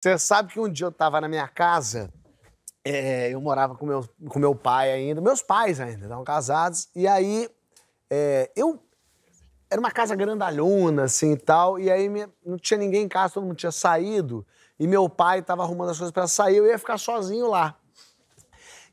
Você sabe que um dia eu tava na minha casa, é, eu morava com meu, com meu pai ainda, meus pais ainda estavam casados, e aí é, eu. Era uma casa grandalhona, assim e tal, e aí minha, não tinha ninguém em casa, todo mundo tinha saído, e meu pai tava arrumando as coisas para sair, eu ia ficar sozinho lá.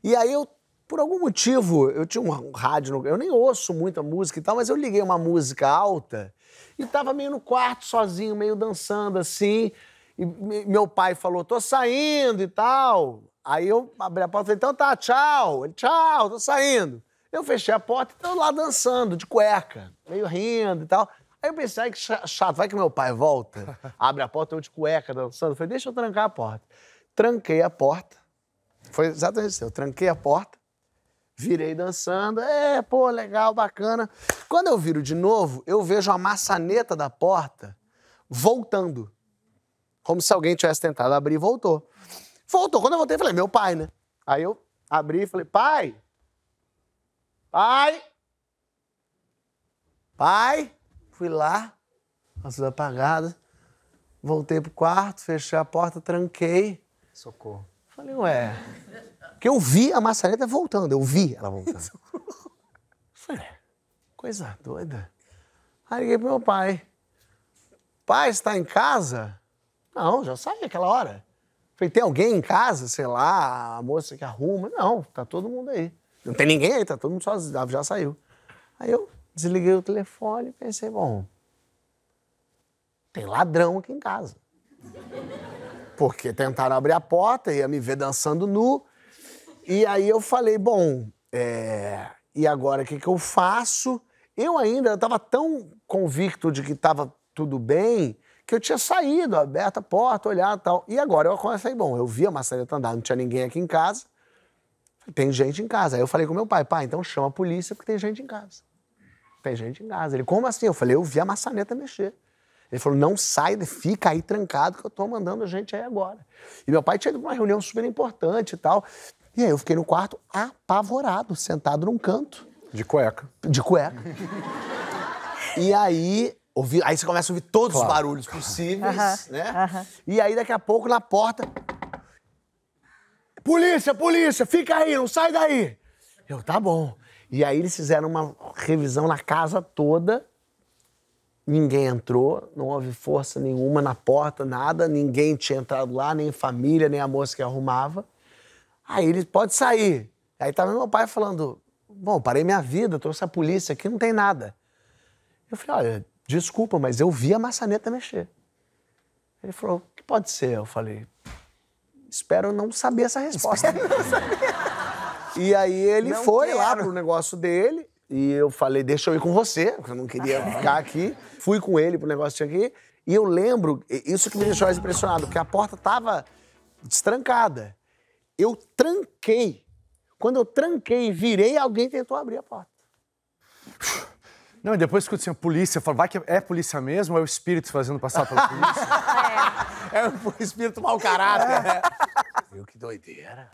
E aí eu, por algum motivo, eu tinha um rádio, no, eu nem ouço muita música e tal, mas eu liguei uma música alta e tava meio no quarto sozinho, meio dançando assim. E meu pai falou: tô saindo e tal. Aí eu abri a porta e falei: então tá, tchau. Ele: tchau, tô saindo. Eu fechei a porta e tô lá dançando, de cueca, meio rindo e tal. Aí eu pensei: ai, que chato, vai que meu pai volta. Abre a porta, eu de cueca dançando. Eu falei: deixa eu trancar a porta. Tranquei a porta. Foi exatamente isso. Eu tranquei a porta, virei dançando. É, pô, legal, bacana. Quando eu viro de novo, eu vejo a maçaneta da porta voltando. Como se alguém tivesse tentado abrir e voltou. Voltou. Quando eu voltei, falei, meu pai, né? Aí eu abri e falei, pai! Pai! Pai! Fui lá, a luz apagada. Voltei pro quarto, fechei a porta, tranquei. Socorro. Falei, ué. Porque eu vi a maçaneta voltando, eu vi ela voltando. Socorro. Falei, é, coisa doida. Aí liguei pro meu pai. Pai, está em casa? Não, já saí aquela hora. Falei, tem alguém em casa, sei lá, a moça que arruma? Não, tá todo mundo aí. Não tem ninguém aí, tá todo mundo sozinho, já saiu. Aí eu desliguei o telefone e pensei, bom, tem ladrão aqui em casa. Porque tentaram abrir a porta, ia me ver dançando nu. E aí eu falei, bom, é... e agora o que, que eu faço? Eu ainda estava tão convicto de que estava tudo bem que eu tinha saído, aberta a porta, olhar e tal. E agora eu comecei, bom, eu vi a maçaneta andar, não tinha ninguém aqui em casa. Tem gente em casa. Aí eu falei com meu pai, pai, então chama a polícia porque tem gente em casa. Tem gente em casa. Ele, como assim? Eu falei, eu vi a maçaneta mexer. Ele falou, não sai, fica aí trancado que eu tô mandando a gente aí agora. E meu pai tinha ido pra uma reunião super importante e tal. E aí eu fiquei no quarto apavorado, sentado num canto. De cueca. De cueca. e aí Ouvir, aí você começa a ouvir todos claro. os barulhos possíveis, uh -huh, né? Uh -huh. E aí daqui a pouco na porta. Polícia, polícia, fica aí, não sai daí. Eu, tá bom. E aí eles fizeram uma revisão na casa toda. Ninguém entrou, não houve força nenhuma na porta, nada, ninguém tinha entrado lá, nem família, nem a moça que arrumava. Aí eles pode sair. Aí tava meu pai falando: Bom, parei minha vida, trouxe a polícia aqui, não tem nada. Eu falei: Olha, desculpa, mas eu vi a maçaneta mexer. Ele falou, o que pode ser? Eu falei, espero não saber essa resposta. e aí ele não foi quero. lá pro negócio dele e eu falei, deixa eu ir com você, porque eu não queria ficar aqui. Fui com ele pro negócio aqui e eu lembro, isso que me deixou mais impressionado, que a porta tava destrancada. Eu tranquei. Quando eu tranquei e virei, alguém tentou abrir a porta. Não, e depois escuta assim, a polícia, fala, vai que é polícia mesmo ou é o espírito fazendo passar pela polícia? é. é o espírito mau caráter, né? Viu que doideira.